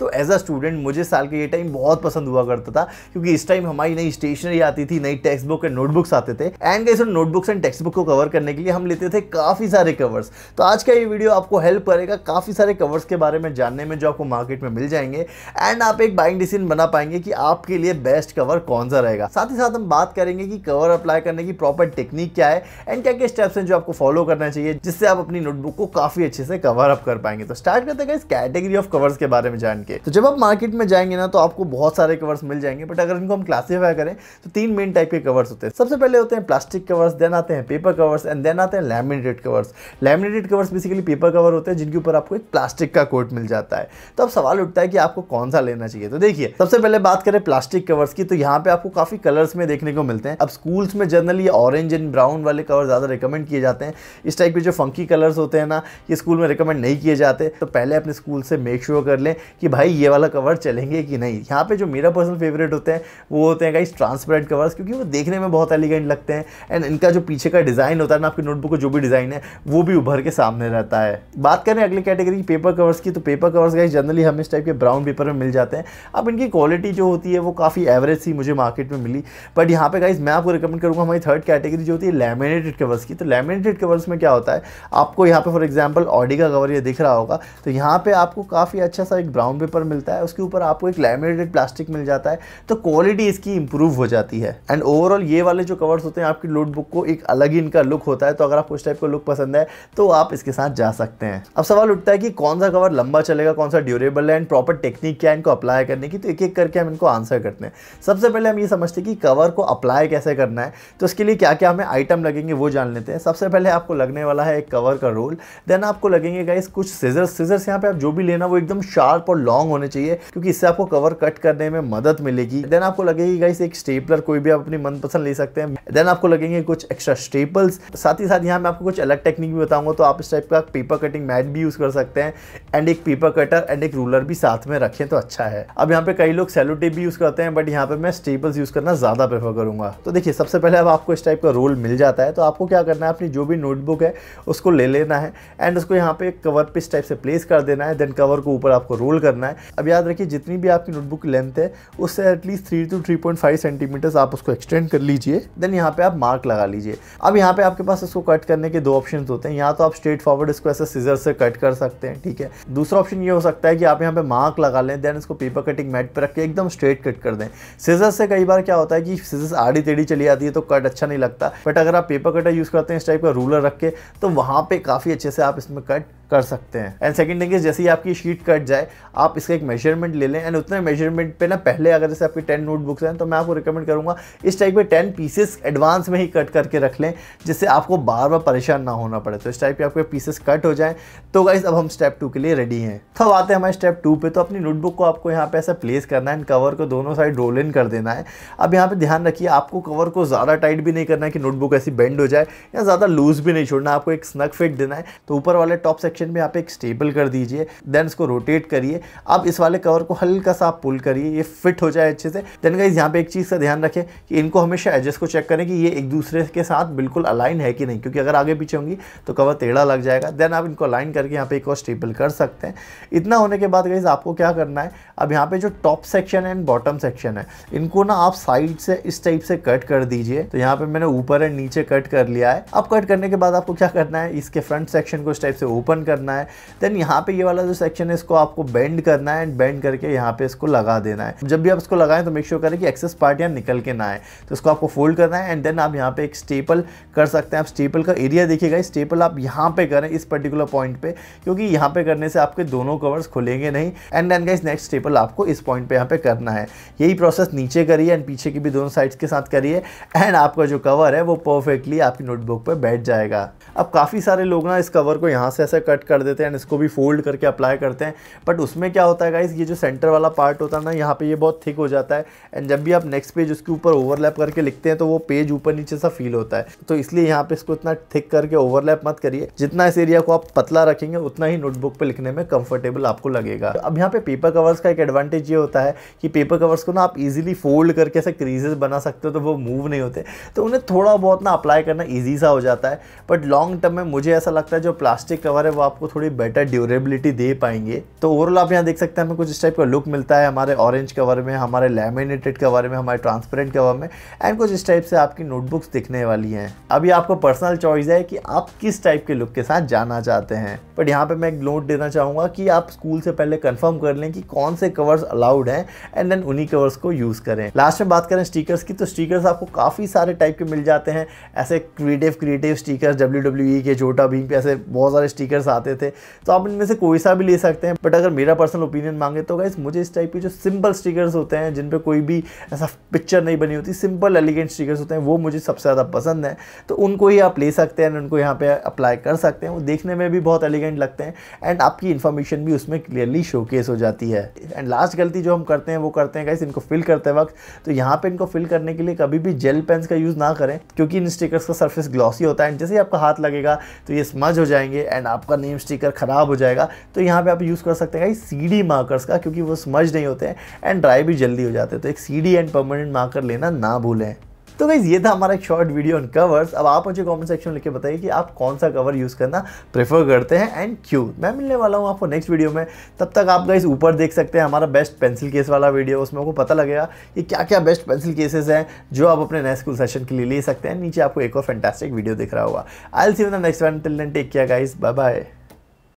तो as a student मुझे साल के ये टाइम बहुत पसंद हुआ करता था क्योंकि इस टाइम हमारी नई स्टेशनरी आती थी नई टेक्स्ट बुक एंड नोटबुक्स आते थे एंड कैसे नोटबुक्स एंड टेक्स्ट बुक को कवर करने के लिए हम लेते थे काफ़ी सारे कवर्स तो आज का ये वीडियो आपको हेल्प करेगा काफ़ी सारे कवर्स के बारे में जानने में जो आपको मार्केट में मिल जाएंगे एंड आप एक बाइंग डिसीजन बना पाएंगे कि आपके लिए बेस्ट कवर कौन सा रहेगा साथ ही साथ हम बात करेंगे कि कवर अप्लाई करने की प्रॉपर टेक्निक क्या है एंड क्या क्या स्टेप्स हैं जो आपको फॉलो करना चाहिए जिससे आप अपनी नोटबुक को काफ़ी अच्छे से कवर अप कर पाएंगे तो स्टार्ट करते हैं इस कैटेगरी ऑफ कवर्स के बारे में जान के के तो जब आप मार्केट में जाएंगे ना तो आपको बहुत सारे कवर्स मिल जाएंगे बट अगर इनको हम क्लासीफाई करें तो तीन मेन टाइप के कवर्स होते हैं सबसे पहले होते हैं प्लास्टिक कवर्स देन आते हैं पेपर कवर्स एंड देन आते हैं laminated covers laminated covers basically paper cover होते हैं जिनके ऊपर आपको एक प्लास्टिक का कोट मिल जाता है तो अब सवाल उठता है कि आपको कौन सा लेना चाहिए तो देखिए सबसे पहले बात करें प्लास्टिक कवर्स की तो यहाँ पे आपको काफी कलर्स में देखने को मिलते हैं अब स्कूल्स में जनरली ऑरेंज एंड ब्राउन वाले कवर ज्यादा रिकमेंड किए जाते हैं इस टाइप के जो फंकी कलर्स होते हैं ना ये स्कूल में रिकमेंड नहीं किए जाते तो पहले अपने स्कूल से मेक श्योर sure कर लें कि भाई भाई ये वाला कवर चलेंगे कि नहीं यहाँ पे जो मेरा पर्सनल फेवरेट होते हैं वो होते हैं गाइस ट्रांसपेरेंट कवर्स क्योंकि वो देखने में बहुत एलिगेंट लगते हैं एंड इनका जो पीछे का डिज़ाइन होता है ना आपकी नोटबुक का जो भी डिज़ाइन है वो भी उभर के सामने रहता है बात करें अगली कैटेगरी की पेपर कवर्स की तो पेपर कवर्स गाइस जनरली हम इस टाइप के ब्राउन पेपर में मिल जाते हैं अब इनकी क्वालिटी जो होती है वो काफ़ी एवरेज सी मुझे मार्केट में मिली बट यहाँ पे गाइज मैं आपको रिकमेंड करूँगा हमारी थर्ड कैटेगरी जो होती है लेमिनेटेड कवर्स की तो लेमिनेटेड कवर्स में क्या होता है आपको यहाँ पे फॉर एग्जाम्पल ऑडी का कवर ये दिख रहा होगा तो यहाँ पे आपको काफ़ी अच्छा सा एक ब्राउन रुपये पर मिलता है उसके ऊपर आपको एक लैमिनेटेड प्लास्टिक मिल जाता है तो क्वालिटी इसकी इंप्रूव हो जाती है एंड ओवरऑल ये वाले जो कवर्स होते हैं आपकी नोटबुक को एक अलग ही इनका लुक होता है तो अगर आपको इस टाइप का लुक पसंद है तो आप इसके साथ जा सकते हैं अब सवाल उठता है कि कौन सा कवर लंबा चलेगा कौन सा ड्यूरेबल है एंड प्रॉपर टेक्निक क्या है इनको अप्लाई करने की तो एक एक करके हम इनको आंसर करते हैं सबसे पहले हम ये समझते हैं कि कवर को अप्लाई कैसे करना है तो उसके लिए क्या क्या हमें आइटम लगेंगे वो जान लेते हैं सबसे पहले आपको लगने वाला है एक कवर का रोल देन आपको लगेंगे गाइस कुछ सीजर्स सीजर्स यहाँ पे आप जो भी लेना वो एकदम शार्प और लॉन्ग होने चाहिए क्योंकि इससे आपको कवर कट करने में मदद मिलेगी देन आपको लगेगी गाइस एक स्टेपलर कोई भी आप अपनी मनपसंद ले सकते हैं देन आपको लगेंगे कुछ एक्स्ट्रा स्टेपल्स साथ ही साथ यहाँ मैं आपको कुछ अलग टेक्निक भी बताऊंगा तो आप इस टाइप का पेपर कटिंग मैट भी यूज़ कर सकते हैं एंड एक पेपर कटर एंड एक रूलर भी साथ में रखें तो अच्छा है अब यहाँ पे कई लोग सेलो टेप भी यूज़ करते हैं बट यहाँ पे मैं स्टेपल्स यूज़ करना ज़्यादा प्रेफर करूंगा तो देखिए सबसे पहले अब आपको इस टाइप का रोल मिल जाता है तो आपको क्या करना है अपनी जो भी नोटबुक है उसको ले लेना है एंड उसको यहाँ पे कवर पे इस टाइप से प्लेस कर देना है देन कवर को ऊपर आपको रोल करना करना है अब याद रखिए जितनी भी आपकी नोटबुक की लेंथ है उससे at least three two three point five centimetres आप उसको एक्सटेंड कर लीजिए देन यहाँ पे आप मार्क लगा लीजिए अब यहाँ पे आपके पास इसको कट करने के दो ऑप्शन होते हैं यहाँ तो आप स्ट्रेट फॉरवर्ड इसको ऐसे सीजर से कट कर सकते हैं ठीक है दूसरा ऑप्शन ये हो सकता है कि आप यहाँ पे मार्क लगा लें देन इसको पेपर कटिंग मैट पर रख के एकदम स्ट्रेट कट कर दें सीजर से कई बार क्या होता है कि सीजर आड़ी टेढ़ी चली आती है तो कट अच्छा नहीं लगता बट अगर आप पेपर कटर यूज़ करते हैं इस टाइप का रूलर रख के तो वहाँ पर काफ़ी अच्छे से आप इसमें कट कर सकते हैं एंड सेकेंड थिंग इज जैसे ही आपकी शीट कट जाए आप इसका एक मेजरमेंट ले लें एंड उतने मेजरमेंट पे ना पहले अगर जैसे आपकी टेन नोटबुक्स हैं तो मैं आपको रिकमेंड करूँगा इस टाइप के टेन पीसेस एडवांस में ही कट करके रख लें जिससे आपको बार बार परेशान ना होना पड़े तो इस टाइप के आपके पीसेस कट हो जाएँ तो गाइज अब हम स्टेप टू के लिए रेडी हैं तो आते हैं हमारे स्टेप टू पर तो अपनी नोटबुक को आपको यहाँ पे ऐसा प्लेस करना है एंड कवर को दोनों साइड रोल इन कर देना है अब यहाँ पर ध्यान रखिए आपको कवर को ज़्यादा टाइट भी नहीं करना है कि नोटबुक ऐसी बेंड हो जाए या ज़्यादा लूज़ भी नहीं छोड़ना आपको एक स्नक फिट देना है तो ऊपर वाले टॉप सेक्शन डायरेक्शन में आप एक स्टेबल कर दीजिए देन इसको रोटेट करिए अब इस वाले कवर को हल्का सा आप पुल करिए ये फिट हो जाए अच्छे से देन गाइज यहाँ पे एक चीज़ का ध्यान रखें कि इनको हमेशा एजेस को चेक करें कि ये एक दूसरे के साथ बिल्कुल अलाइन है कि नहीं क्योंकि अगर आगे पीछे होंगी तो कवर टेढ़ा लग जाएगा देन आप इनको अलाइन करके यहाँ पे एक और स्टेबल कर सकते हैं इतना होने के बाद गाइज आपको क्या करना है अब यहाँ पे जो top section and bottom section है इनको ना आप साइड से इस टाइप से कट कर दीजिए तो यहाँ पे मैंने ऊपर एंड नीचे कट कर लिया है अब कट करने के बाद आपको क्या करना है इसके फ्रंट सेक्शन को इस टाइप से ओपन करना है देन यहाँ पे ये वाला जो सेक्शन है इसको आपको बेंड करना है एंड बेंड करके यहाँ पे इसको लगा देना है जब भी आप इसको लगाएं तो मेक श्योर करें कि एक्सेस पार्ट यहाँ निकल के ना आए तो इसको आपको फोल्ड करना है एंड देन आप यहाँ पे एक स्टेपल कर सकते हैं आप स्टेपल का एरिया देखिएगा स्टेपल आप यहाँ पे करें इस पर्टिकुलर पॉइंट पे क्योंकि यहाँ पे करने से आपके दोनों कवर्स खुलेंगे नहीं and then guys next staple आपको इस पॉइंट पर यहाँ पे करना है यही प्रोसेस नीचे करिए एंड पीछे की भी दोनों साइड्स के साथ करिए एंड आपका जो कवर है वो परफेक्टली आपकी नोटबुक पर बैठ जाएगा अब काफ़ी सारे लोग ना इस कवर को यहाँ से ऐसा कट कट कर देते हैं एंड इसको भी फोल्ड करके अप्लाई करते हैं बट उसमें क्या होता है गाइज ये जो सेंटर वाला पार्ट होता है ना यहाँ पे ये बहुत थिक हो जाता है एंड जब भी आप नेक्स्ट पेज उसके ऊपर ओवरलैप करके लिखते हैं तो वो पेज ऊपर नीचे सा फील होता है तो इसलिए यहाँ पे इसको इतना थिक करके ओवरलैप मत करिए जितना इस एरिया को आप पतला रखेंगे उतना ही नोटबुक पर लिखने में कंफर्टेबल आपको लगेगा अब यहाँ पे पेपर कवर्स का एक एडवांटेज ये होता है कि पेपर कवर्स को ना आप इजिली फोल्ड करके ऐसे क्रीजेस बना सकते हो तो वो मूव नहीं होते तो उन्हें थोड़ा बहुत ना अप्लाई करना ईजी सा हो जाता है बट लॉन्ग टर्म में मुझे ऐसा लगता है जो प्लास्टिक कवर है वो आपको थोड़ी बेटर ड्यूरेबिलिटी दे पाएंगे तो ओवरऑल आप यहाँ देख सकते हैं हमें कुछ इस टाइप का लुक मिलता है हमारे ऑरेंज कवर में हमारे लेमिनेटेड कवर में हमारे ट्रांसपेरेंट कवर में एंड कुछ इस टाइप से आपकी नोटबुक्स दिखने वाली हैं अभी आपको पर्सनल चॉइस है कि आप किस टाइप के लुक के साथ जाना चाहते हैं बट यहाँ पर मैं एक नोट देना चाहूँगा कि आप स्कूल से पहले कन्फर्म कर लें कि कौन से कवर्स अलाउड हैं एंड देन उन्हीं कवर्स को यूज़ करें लास्ट में बात करें स्टिकर्स की तो स्टिकर्स आपको काफ़ी सारे टाइप के मिल जाते हैं ऐसे क्रिएटिव क्रिएटिव स्टिकर्स डब्ल्यू के छोटा भी ऐसे बहुत सारे स्टिकर्स आते थे तो आप इनमें से कोई सा भी ले सकते हैं बट अगर मेरा पर्सनल ओपिनियन मांगे तो गाइज मुझे इस टाइप के जो सिंपल स्टिकर्स होते हैं जिन पर कोई भी ऐसा पिक्चर नहीं बनी होती सिंपल एलिगेंट स्टिकर्स होते हैं वो मुझे सबसे ज़्यादा पसंद है तो उनको ही आप ले सकते हैं उनको यहाँ पर अप्लाई कर सकते हैं वो देखने में भी बहुत एलिगेंट लगते हैं एंड आपकी इन्फॉर्मेशन भी उसमें क्लियरली शोकेस हो जाती है एंड लास्ट गलती जो हम करते हैं वो करते हैं गाइज इनको फिल करते वक्त तो यहाँ पर इनको फिल करने के लिए कभी भी जेल पेन्स का यूज़ ना करें क्योंकि इन स्टिकर्स का सर्फेस ग्लॉसी होता है एंड जैसे ही आपका हाथ लगेगा तो ये स्मज हो जाएंगे एंड आपका नेम स्टिकर ख़राब हो जाएगा तो यहाँ पे आप यूज़ कर सकते हैं सी डी मार्कर्स का क्योंकि वो स्मज नहीं होते हैं एंड ड्राई भी जल्दी हो जाते हैं तो एक C D and permanent marker लेना ना भूलें तो गाइज़ ये था हमारा एक शॉर्ट वीडियो ऑन कवर्स अब आप मुझे कमेंट सेक्शन में लिख के बताइए कि आप कौन सा कवर यूज़ करना प्रेफर करते हैं एंड क्यों मैं मिलने वाला हूँ आपको नेक्स्ट वीडियो में तब तक आप गाइज़ ऊपर देख सकते हैं हमारा बेस्ट पेंसिल केस वाला वीडियो उसमें आपको पता लगेगा कि क्या क्या बेस्ट पेंसिल केसेस हैं जो आप अपने नए स्कूल सेशन के लिए ले सकते हैं नीचे आपको एक और फैंटास्टिक वीडियो दिख रहा होगा I see next one till take किया गाइज बाय बाय